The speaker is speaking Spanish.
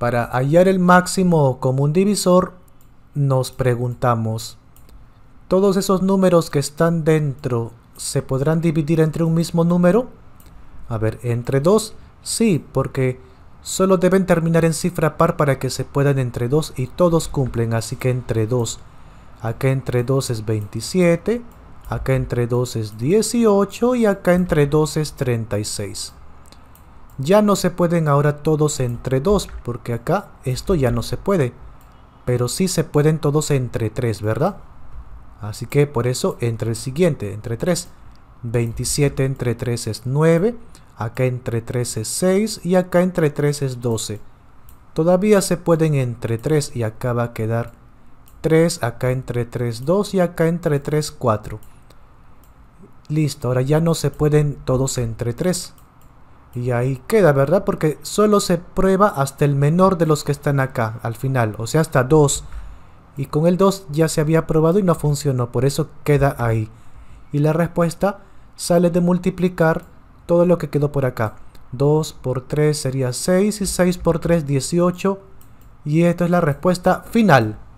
Para hallar el máximo común divisor, nos preguntamos, ¿todos esos números que están dentro se podrán dividir entre un mismo número? A ver, ¿entre 2? Sí, porque solo deben terminar en cifra par para que se puedan entre dos y todos cumplen, así que entre 2, Acá entre 2 es 27, acá entre 2 es 18 y acá entre 2 es 36. Ya no se pueden ahora todos entre 2, porque acá esto ya no se puede. Pero sí se pueden todos entre 3, ¿verdad? Así que por eso entre el siguiente, entre 3. 27 entre 3 es 9, acá entre 3 es 6 y acá entre 3 es 12. Todavía se pueden entre 3 y acá va a quedar 3, acá entre 3 2 y acá entre 3 4. Listo, ahora ya no se pueden todos entre 3. Y ahí queda, ¿verdad? Porque solo se prueba hasta el menor de los que están acá, al final. O sea, hasta 2. Y con el 2 ya se había probado y no funcionó, por eso queda ahí. Y la respuesta sale de multiplicar todo lo que quedó por acá. 2 por 3 sería 6 y 6 por 3, 18. Y esta es la respuesta final.